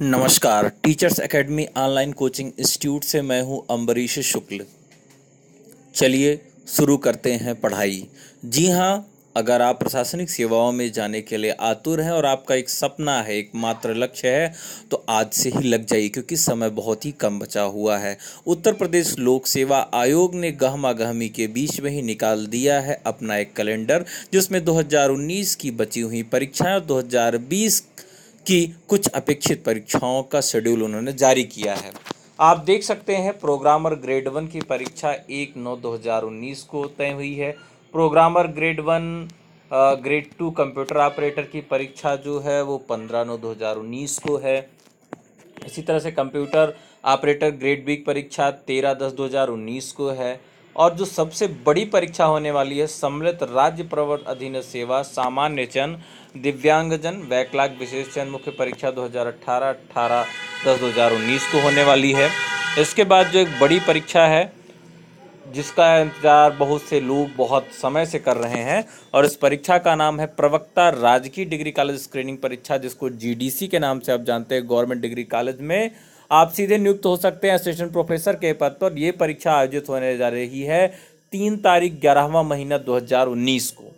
नमस्कार teachers academy online coaching institute से मैं हूं अम्बरीश शुक्ल चलिए शुरू करते हैं पढ़ाई जी हां अगर आप प्रशासनिक सेवाओं में जाने के लिए आतुर हैं और आपका एक सपना है एक मात्र लक्ष्य है तो आज से ही लग जाइए क्योंकि समय बहुत ही कम बचा हुआ है उत्तर प्रदेश लोक सेवा आयोग ने गहमा गहमी के बीच में ही निकाल दिया है अपना एक कैलेंडर जिसमें 2019 की बची हुई परीक्षाएं और 2020 की कुछ अपेक्षित परीक्षाओं का शेड्यूल उन्होंने जारी किया है आप देख सकते हैं प्रोग्रामर ग्रेड वन की परीक्षा एक नौ दो हज़ार उन्नीस को तय हुई है programmer grade one grade two computer operator की परीक्षा जो है वो पंद्रह नौ दो हज़ार उन्नीस को है इसी तरह से कंप्यूटर ऑपरेटर ग्रेड बी परीक्षा तेरह दस दो हज़ार उन्नीस को है और जो सबसे बड़ी परीक्षा होने वाली है सम्मिलित राज्य प्रवर अधीन सेवा सामान्य चयन दिव्यांगजन वैकलाग विशेष चयन मुख्य परीक्षा 2018 18 दस 2019 को होने वाली है इसके बाद जो एक बड़ी परीक्षा है जिसका इंतजार बहुत से लोग बहुत समय से कर रहे हैं और इस परीक्षा का नाम है प्रवक्ता राजकीय डिग्री कॉलेज स्क्रीनिंग परीक्षा जिसको जीडीसी के नाम से आप जानते हैं गवर्नमेंट डिग्री कॉलेज में आप सीधे नियुक्त हो सकते हैं असिस्टेंट प्रोफेसर के पद पर ये परीक्षा आयोजित होने जा रही है तीन तारीख ग्यारहवा महीना 2019 को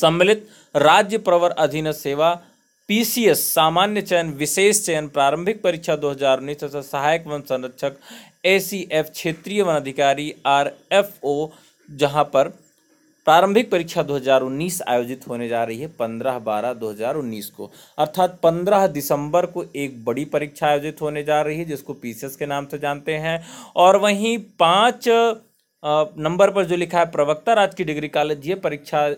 सम्मिलित राज्य प्रवर अधीन सेवा पीसीएस सामान्य चयन विशेष चयन प्रारंभिक परीक्षा 2019 तथा सहायक वन संरक्षक एसीएफ क्षेत्रीय वन अधिकारी ओ जहां पर प्रारंभिक परीक्षा 2019 आयोजित होने जा रही है 15 बारह 2019 को अर्थात 15 दिसंबर को एक बड़ी परीक्षा आयोजित होने जा रही है जिसको पीसीएस के नाम से जानते हैं और वहीं पाँच नंबर पर जो लिखा है प्रवक्ता राजकीय डिग्री कॉलेज ये परीक्षा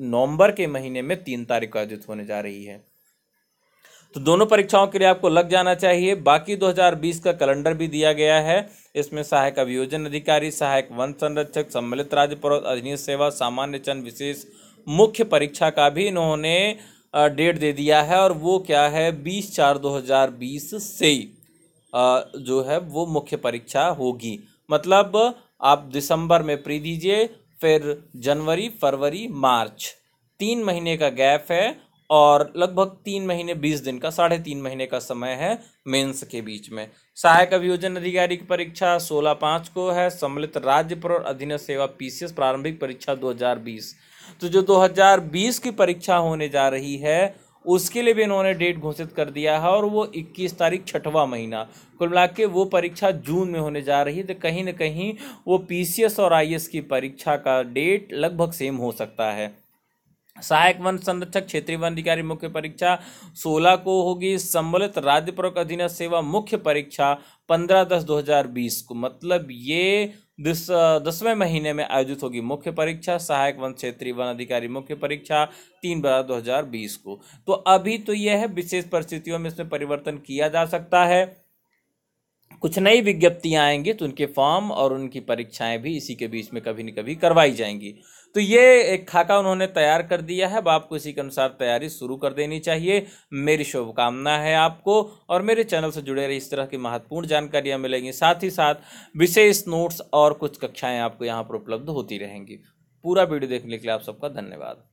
नवंबर के महीने में तीन तारीख को आयोजित होने जा रही है तो दोनों परीक्षाओं के लिए आपको लग जाना चाहिए बाकी 2020 का कैलेंडर भी दिया गया है इसमें सहायक अभियोजन अधिकारी सहायक वन संरक्षक सम्मिलित राज्य पर्वत अधिनियम सेवा सामान्य चंद विशेष मुख्य परीक्षा का भी इन्होंने डेट दे दिया है और वो क्या है बीस चार दो हजार बीस से जो है वो मुख्य परीक्षा होगी मतलब आप दिसंबर में प्री दीजिए फिर जनवरी फरवरी मार्च तीन महीने का गैप है और लगभग तीन महीने बीस दिन का साढ़े तीन महीने का समय है मेंस के बीच में सहायक अभियोजन अधिकारी की परीक्षा सोलह पाँच को है सम्मिलित राज्य पर अधीन सेवा पीसीएस प्रारंभिक परीक्षा 2020 तो जो 2020 की परीक्षा होने जा रही है उसके लिए भी इन्होंने डेट घोषित कर दिया है और वो 21 तारीख छठवा महीना कुल मिला के वो परीक्षा जून में होने जा रही है तो कहीं ना कहीं वो पीसीएस और आईएएस की परीक्षा का डेट लगभग सेम हो सकता है सहायक वन संरक्षक क्षेत्रीय वन अधिकारी मुख्य परीक्षा सोलह को होगी सम्मिलित राज्य पूर्वक अधीन सेवा मुख्य परीक्षा पंद्रह दस दो हजार बीस को मतलब ये दस दसवें महीने में आयोजित होगी मुख्य परीक्षा सहायक वन क्षेत्रीय वन अधिकारी मुख्य परीक्षा तीन बारह दो हजार बीस को तो अभी तो यह है विशेष परिस्थितियों में इसमें परिवर्तन किया जा सकता है कुछ नई विज्ञप्तियाँ आएंगी तो उनके फॉर्म और उनकी परीक्षाएं भी इसी के बीच में कभी न कभी करवाई जाएंगी तो ये एक खाका उन्होंने तैयार कर दिया है अब आपको इसी के अनुसार तैयारी शुरू कर देनी चाहिए मेरी शुभकामना है आपको और मेरे चैनल से जुड़े रहे इस तरह की महत्वपूर्ण जानकारियाँ मिलेंगी साथ ही साथ विशेष नोट्स और कुछ कक्षाएँ आपको यहाँ पर उपलब्ध होती रहेंगी पूरा वीडियो देखने के लिए आप सबका धन्यवाद